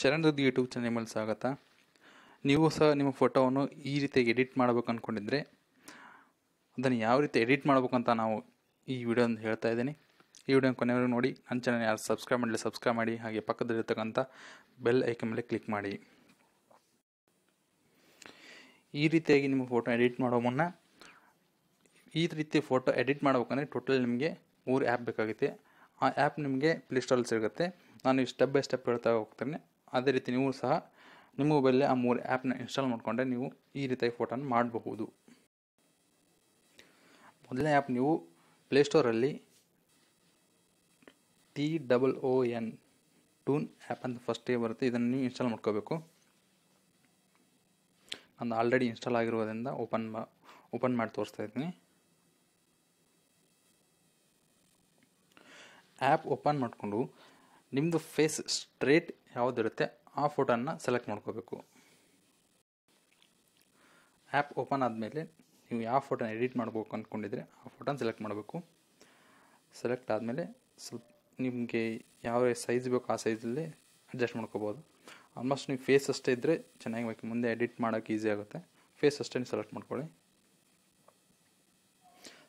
ಶರಣದ್ದು YouTube channel ಸ್ವಾಗತ ನೀವು ಸಹ ನಿಮ್ಮ ಫೋಟೋವನ್ನು ಈ ರೀತಿಯಾಗಿ ಎಡಿಟ್ ಮಾಡಬೇಕು ಅಂದ್ಕೊಂಡಿದ್ರೆ ಅದನ್ನು ಯಾವ ರೀತಿ ಎಡಿಟ್ ಮಾಡಬೇಕಂತ ನಾವು ಈ ವಿಡಿಯೋ ಹೇಳ್ತಾ ಇದ್ದೀನಿ ಈ ವಿಡಿಯೋ ಕೊನೆವರೆಗೂ ನೋಡಿ ನನ್ನ ಚಾನಲ್ ಯಾರು ಸಬ್ಸ್ಕ್ರೈಬ್ ಮಾಡಲಿ ಸಬ್ಸ್ಕ್ರೈಬ್ ಮಾಡಿ ಹಾಗೆ ಪಕ್ಕದಲ್ಲಿರ್ತಕ್ಕಂಥ ಬೆಲ್ ಐಕನ್ ಮೇಲೆ ಕ್ಲಿಕ್ ಮಾಡಿ ಈ ರೀತಿಯಾಗಿ ನಿಮ್ಮ ಫೋಟೋ ಎಡಿಟ್ ಮಾಡೋ ಮುನ್ನ ಈ ರೀತಿ ಫೋಟೋ ಎಡಿಟ್ ಮಾಡ್ಬೇಕಂದ್ರೆ ಟೋಟಲ್ ನಿಮಗೆ ಮೂರು ಆ್ಯಪ್ ಬೇಕಾಗುತ್ತೆ ಆ ಆ್ಯಪ್ ನಿಮಗೆ ಪ್ಲೇಸ್ಟೋರಲ್ಲಿ ಸಿಗುತ್ತೆ ನಾನು ಸ್ಟೆಪ್ ಬೈ ಸ್ಟೆಪ್ ಹೇಳ್ತಾ ಹೋಗ್ತೇನೆ ಅದೇ ರೀತಿ ನೀವು ಸಹ ನಿಮ್ಮ ಮೊಬೈಲಲ್ಲಿ ಆ ಮೂರು ಆ್ಯಪ್ನ ಇನ್ಸ್ಟಾಲ್ ಮಾಡಿಕೊಂಡ್ರೆ ನೀವು ಈ ರೀತಿಯಾಗಿ ಫೋಟೋನ ಮಾಡಬಹುದು ಮೊದಲನೇ ಆ್ಯಪ್ ನೀವು ಪ್ಲೇಸ್ಟೋರಲ್ಲಿ T double O N toon app ಅಂತ ಫಸ್ಟ್ ಫಸ್ಟೇ ಬರುತ್ತೆ ಇದನ್ನು ನೀವು ಇನ್ಸ್ಟಾಲ್ ಮಾಡ್ಕೋಬೇಕು ನಾನು ಆಲ್ರೆಡಿ ಇನ್ಸ್ಟಾಲ್ ಆಗಿರೋದ್ರಿಂದ ಓಪನ್ ಓಪನ್ ಮಾಡಿ ತೋರಿಸ್ತಾ ಇದ್ದೀನಿ ಆ್ಯಪ್ ಓಪನ್ ಮಾಡಿಕೊಂಡು ನಿಮ್ಮದು ಫೇಸ್ ಸ್ಟ್ರೇಟ್ ಯಾವುದಿರುತ್ತೆ ಆ ಫೋಟೋನ ಸೆಲೆಕ್ಟ್ ಮಾಡ್ಕೋಬೇಕು ಆ್ಯಪ್ ಓಪನ್ ಆದಮೇಲೆ ನೀವು ಯಾವ ಫೋಟೋನ ಎಡಿಟ್ ಮಾಡ್ಬೇಕು ಅಂದ್ಕೊಂಡಿದ್ರೆ ಆ ಫೋಟೋನ ಸೆಲೆಕ್ಟ್ ಮಾಡಬೇಕು ಸೆಲೆಕ್ಟ್ ಆದಮೇಲೆ ಸ್ವಲ್ಪ ನಿಮಗೆ ಯಾವ ಸೈಜ್ ಬೇಕು ಆ ಸೈಜಲ್ಲಿ ಅಡ್ಜಸ್ಟ್ ಮಾಡ್ಕೋಬೋದು ಆಲ್ಮೋಸ್ಟ್ ನೀವು ಫೇಸ್ ಅಷ್ಟೇ ಇದ್ದರೆ ಚೆನ್ನಾಗಿ ಬೇಕು ಮುಂದೆ ಎಡಿಟ್ ಮಾಡೋಕ್ಕೆ ಈಸಿ ಆಗುತ್ತೆ ಫೇಸ್ ಅಷ್ಟೇ ಸೆಲೆಕ್ಟ್ ಮಾಡ್ಕೊಳ್ಳಿ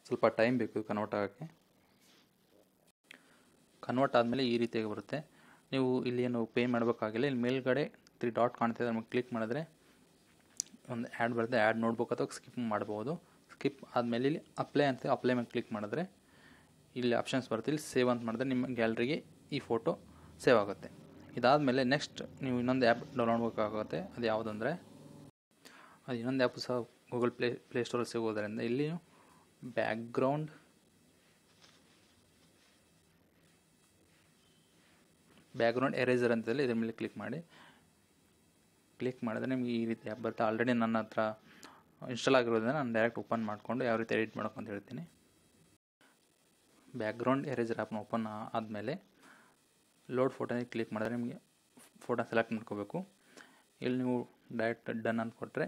ಸ್ವಲ್ಪ ಟೈಮ್ ಬೇಕು ಕನ್ವರ್ಟ್ ಆಗೋಕ್ಕೆ ಕನ್ವರ್ಟ್ ಆದಮೇಲೆ ಈ ರೀತಿಯಾಗಿ ಬರುತ್ತೆ ನೀವು ಇಲ್ಲಿ ಏನು ಪೇ ಮಾಡಬೇಕಾಗಿಲ್ಲ ಇಲ್ಲಿ ಮೇಲ್ಗಡೆ ತ್ರೀ ಡಾಟ್ ಕಾಣ್ತಿದೆ ನಮಗೆ ಕ್ಲಿಕ್ ಮಾಡಿದ್ರೆ ಒಂದು ಆ್ಯಡ್ ಬರುತ್ತೆ ಆ್ಯಡ್ ನೋಡ್ಬೇಕು ಅಥವಾ ಸ್ಕಿಪ್ ಮಾಡ್ಬೋದು ಸ್ಕಿಪ್ ಆದಮೇಲೆ ಇಲ್ಲಿ ಅಪ್ಲೈ ಅಂತ ಅಪ್ಲೈ ಮೇಲೆ ಕ್ಲಿಕ್ ಮಾಡಿದ್ರೆ ಇಲ್ಲಿ ಆಪ್ಷನ್ಸ್ ಬರುತ್ತೆ ಇಲ್ಲಿ ಸೇವ್ ಅಂತ ಮಾಡಿದ್ರೆ ನಿಮ್ಮ ಗ್ಯಾಲರಿಗೆ ಈ ಫೋಟೋ ಸೇವ್ ಆಗುತ್ತೆ ಇದಾದಮೇಲೆ ನೆಕ್ಸ್ಟ್ ನೀವು ಇನ್ನೊಂದು ಆ್ಯಪ್ ಡೌನ್ಲೋಡ್ ಬೇಕಾಗುತ್ತೆ ಅದು ಯಾವುದಂದ್ರೆ ಅದು ಇನ್ನೊಂದು ಆ್ಯಪ್ ಸಹ ಗೂಗಲ್ ಪ್ಲೇ ಪ್ಲೇಸ್ಟೋರಲ್ಲಿ ಸಿಗೋದರಿಂದ ಇಲ್ಲಿ ಬ್ಯಾಕ್ಗ್ರೌಂಡ್ ಬ್ಯಾಕ್ಗ್ರೌಂಡ್ ಎರೇಸರ್ ಅಂತಲ್ಲಿ ಇದ್ರ ಮೇಲೆ ಕ್ಲಿಕ್ ಮಾಡಿ ಕ್ಲಿಕ್ ಮಾಡಿದ್ರೆ ನಿಮಗೆ ಈ ರೀತಿ ಆ್ಯಪ್ ಬರುತ್ತೆ ಆಲ್ರೆಡಿ ನನ್ನ ಹತ್ರ ಇನ್ಸ್ಟಾಲ್ ಆಗಿರೋದನ್ನ ನಾನು ಡೈರೆಕ್ಟ್ ಓಪನ್ ಮಾಡಿಕೊಂಡು ಯಾವ ರೀತಿ ಎಡಿಟ್ ಮಾಡೋಕೆ ಅಂತ ಹೇಳ್ತೀನಿ ಬ್ಯಾಕ್ಗ್ರೌಂಡ್ ಎರೇಜರ್ ಆ್ಯಪ್ನ ಓಪನ್ ಆದಮೇಲೆ ಲೋಡ್ ಫೋಟೋನೇ ಕ್ಲಿಕ್ ಮಾಡಿದ್ರೆ ನಿಮಗೆ ಫೋಟೋ ಸೆಲೆಕ್ಟ್ ಮಾಡ್ಕೋಬೇಕು ಇಲ್ಲಿ ನೀವು ಡೈರೆಕ್ಟ್ ಡನ್ ಅಂತ ಕೊಟ್ಟರೆ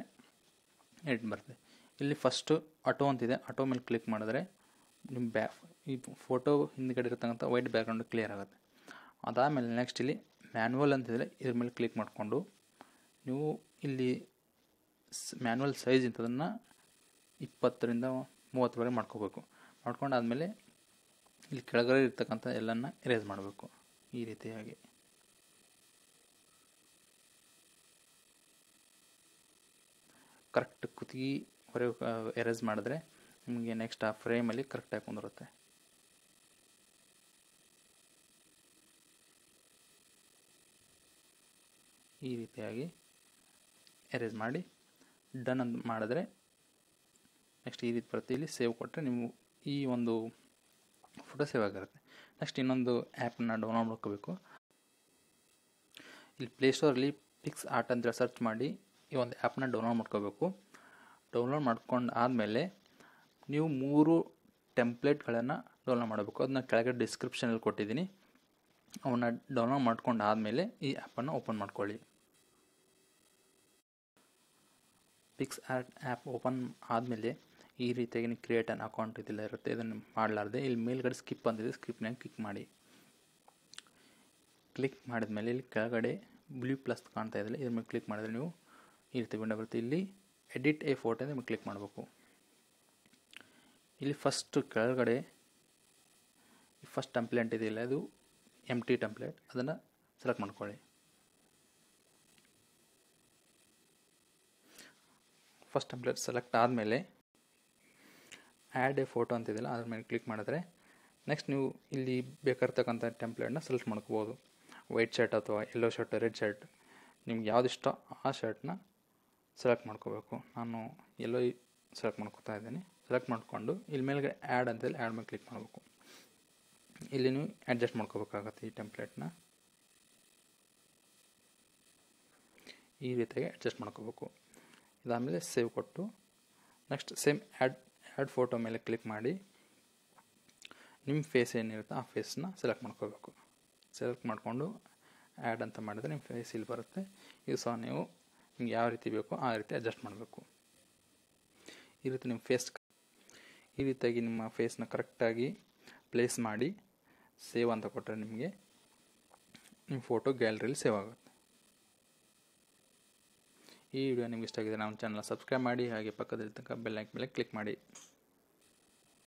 ಎಡಿಟ್ ಬರ್ತದೆ ಇಲ್ಲಿ ಫಸ್ಟು ಆಟೋ ಅಂತಿದೆ ಆಟೋ ಮೇಲೆ ಕ್ಲಿಕ್ ಮಾಡಿದ್ರೆ ನಿಮ್ಮ ಬ್ಯಾ ಈ ಫೋಟೋ ಹಿಂದ್ಗಡೆ ಇರತಕ್ಕಂಥ ವೈಟ್ ಬ್ಯಾಕ್ಗ್ರೌಂಡ್ ಕ್ಲಿಯರ್ ಆಗುತ್ತೆ ಅದಾದಮೇಲೆ ನೆಕ್ಸ್ಟ್ ಇಲ್ಲಿ ಅಂತ ಅಂತಿದ್ರೆ ಇದ್ರ ಮೇಲೆ ಕ್ಲಿಕ್ ಮಾಡಿಕೊಂಡು ನೀವು ಇಲ್ಲಿ ಮ್ಯಾನ್ಯುವಲ್ ಸೈಜ್ ಇಂಥದನ್ನು ಇಪ್ಪತ್ತರಿಂದ ಮೂವತ್ತರವರೆಗೆ ಮಾಡ್ಕೋಬೇಕು ಆದಮೇಲೆ ಇಲ್ಲಿ ಕೆಳಗಡೆ ಇರ್ತಕ್ಕಂಥ ಎಲ್ಲನ್ನು ಎರೇಸ್ ಮಾಡಬೇಕು ಈ ರೀತಿಯಾಗಿ ಕರೆಕ್ಟ್ ಕುತ್ತಿಗೆ ಹೊರಗೆ ಎರೇಸ್ ಮಾಡಿದ್ರೆ ನಿಮಗೆ ನೆಕ್ಸ್ಟ್ ಆ ಫ್ರೇಮಲ್ಲಿ ಕರೆಕ್ಟಾಗಿ ಕುಂದಿರುತ್ತೆ ಈ ರೀತಿಯಾಗಿ ಎರೇಸ್ ಮಾಡಿ ಡನ್ ಅಂತ ಮಾಡಿದ್ರೆ ನೆಕ್ಸ್ಟ್ ಈ ರೀತಿ ಬರುತ್ತೆ ಇಲ್ಲಿ ಸೇವ್ ಕೊಟ್ಟರೆ ನೀವು ಈ ಒಂದು ಫೋಟೋ ಸೇವ್ ಆಗಿರುತ್ತೆ ನೆಕ್ಸ್ಟ್ ಇನ್ನೊಂದು ಆ್ಯಪನ್ನ ಡೌನ್ಲೋಡ್ ಮಾಡ್ಕೋಬೇಕು ಇಲ್ಲಿ ಪ್ಲೇಸ್ಟೋರಲ್ಲಿ ಪಿಕ್ಸ್ ಆರ್ಟ್ ಅಂತ ಸರ್ಚ್ ಮಾಡಿ ಈ ಒಂದು ಆ್ಯಪನ್ನ ಡೌನ್ಲೋಡ್ ಮಾಡ್ಕೋಬೇಕು ಡೌನ್ಲೋಡ್ ಮಾಡ್ಕೊಂಡು ಆದಮೇಲೆ ನೀವು ಮೂರು ಟೆಂಪ್ಲೇಟ್ಗಳನ್ನು ಡೌನ್ಲೋಡ್ ಮಾಡಬೇಕು ಅದನ್ನ ಕೆಳಗೆ ಡಿಸ್ಕ್ರಿಪ್ಷನಲ್ಲಿ ಕೊಟ್ಟಿದ್ದೀನಿ ಅವನ್ನ ಡೌನ್ಲೋಡ್ ಮಾಡ್ಕೊಂಡು ಆದಮೇಲೆ ಈ ಆ್ಯಪನ್ನು ಓಪನ್ ಮಾಡ್ಕೊಳ್ಳಿ ಪಿಕ್ಸ್ ಆ್ಯಪ್ ಓಪನ್ ಆದಮೇಲೆ ಈ ರೀತಿಯಾಗಿ ಕ್ರಿಯೇಟ್ ಅನ್ ಅಕೌಂಟ್ ಇದೆಲ್ಲ ಇರುತ್ತೆ ಇದನ್ನು ಮಾಡಲಾರ್ದೆ ಇಲ್ಲಿ ಮೇಲ್ಗಡೆ ಸ್ಕಿಪ್ ಅಂತಿದೆ ಸ್ಕಿಪ್ನಾಗ ಕ್ಲಿಕ್ ಮಾಡಿ ಕ್ಲಿಕ್ ಮಾಡಿದ ಮೇಲೆ ಇಲ್ಲಿ ಕೆಳಗಡೆ ಬ್ಲೂ ಪ್ಲಸ್ ಕಾಣ್ತಾ ಇದೆ ಇದ್ರ ಮೇಲೆ ಕ್ಲಿಕ್ ಮಾಡಿದ್ರೆ ನೀವು ಈ ರೀತಿ ವಿಂಡೋ ಬರುತ್ತೆ ಇಲ್ಲಿ ಎಡಿಟ್ ಎ ಫೋಟೋ ನಿಮಗೆ ಕ್ಲಿಕ್ ಮಾಡಬೇಕು ಇಲ್ಲಿ ಫಸ್ಟ್ ಕೆಳಗಡೆ ಫಸ್ಟ್ ಟಂಪ್ಲೇಟ್ ಇದೆಯಲ್ಲ ಅದು ಎಮ್ ಟಿ ಟಂಪ್ಲೇಟ್ ಅದನ್ನು ಸೆಲೆಕ್ಟ್ ಮಾಡ್ಕೊಳ್ಳಿ ಫಸ್ಟ್ ಟೆಂಪ್ಲೇಟ್ ಸೆಲೆಕ್ಟ್ ಆದಮೇಲೆ ಆ್ಯಡ್ ಎ ಫೋಟೋ ಅಂತಿದೆಯಲ್ಲ ಅದ್ರ ಮೇಲೆ ಕ್ಲಿಕ್ ಮಾಡಿದ್ರೆ ನೆಕ್ಸ್ಟ್ ನೀವು ಇಲ್ಲಿ ಬೇಕಾಗಿರ್ತಕ್ಕಂಥ ಟೆಂಪ್ಲೇಟ್ನ ಸೆಲೆಕ್ಟ್ ಮಾಡ್ಕೋಬೋದು ವೈಟ್ ಶರ್ಟ್ ಅಥವಾ ಯೆಲ್ಲೋ ಶರ್ಟ್ ರೆಡ್ ಶರ್ಟ್ ನಿಮ್ಗೆ ಯಾವ್ದು ಇಷ್ಟ ಆ ಶರ್ಟ್ನ ಸೆಲೆಕ್ಟ್ ಮಾಡ್ಕೋಬೇಕು ನಾನು ಎಲ್ಲೋ ಸೆಲೆಕ್ಟ್ ಮಾಡ್ಕೊತಾ ಇದ್ದೀನಿ ಸೆಲೆಕ್ಟ್ ಮಾಡಿಕೊಂಡು ಇಲ್ಲಿ ಮೇಲೆ ಆ್ಯಡ್ ಅಂತೇಳಿ ಆ್ಯಡ್ ಮೇಲೆ ಕ್ಲಿಕ್ ಮಾಡಬೇಕು ಇಲ್ಲಿ ನೀವು ಅಡ್ಜಸ್ಟ್ ಮಾಡ್ಕೋಬೇಕಾಗತ್ತೆ ಈ ಟೆಂಪ್ಲೇಟ್ನ ಈ ರೀತಿಯಾಗಿ ಅಡ್ಜಸ್ಟ್ ಮಾಡ್ಕೋಬೇಕು ಇದಾದಮೇಲೆ ಸೇವ್ ಕೊಟ್ಟು next same add add photo ಮೇಲೆ ಕ್ಲಿಕ್ ಮಾಡಿ ನಿಮ್ಮ ಫೇಸ್ ಏನಿರುತ್ತೋ ಆ ಫೇಸನ್ನ ಸೆಲೆಕ್ಟ್ ಮಾಡ್ಕೋಬೇಕು ಸೆಲೆಕ್ಟ್ ಮಾಡಿಕೊಂಡು ಆ್ಯಡ್ ಅಂತ ಮಾಡಿದರೆ ನಿಮ್ಮ ಫೇಸ್ ಇಲ್ಲಿ ಬರುತ್ತೆ ಇದು ಸಹ ನೀವು ನಿಮ್ಗೆ ಯಾವ ರೀತಿ ಬೇಕೋ ಆ ರೀತಿ ಅಡ್ಜಸ್ಟ್ ಮಾಡಬೇಕು ಈ ರೀತಿ ನಿಮ್ಮ ಫೇಸ್ ಈ ರೀತಿಯಾಗಿ ನಿಮ್ಮ ಫೇಸ್ನ ಕರೆಕ್ಟಾಗಿ ಪ್ಲೇಸ್ ಮಾಡಿ ಸೇವ್ ಅಂತ ಕೊಟ್ಟರೆ ನಿಮಗೆ ನಿಮ್ಮ ಫೋಟೋ ಗ್ಯಾಲ್ರಿಯಲ್ಲಿ ಸೇವ್ ಆಗುತ್ತೆ ಈ ವಿಡಿಯೋ ನಿಮ್ಗೆ ಇಷ್ಟ ಆಗಿದೆ ನಮ್ಮ ಚಾನಲ್ ಸಬ್ಸ್ಕ್ರೈಬ್ ಮಾಡಿ ಹಾಗೆ ಪಕ್ಕದಲ್ಲಿ ಬೆಲ್ ಬೆಲ್ಲೈಕ್ ಮೇಲೆ ಕ್ಲಿಕ್ ಮಾಡಿ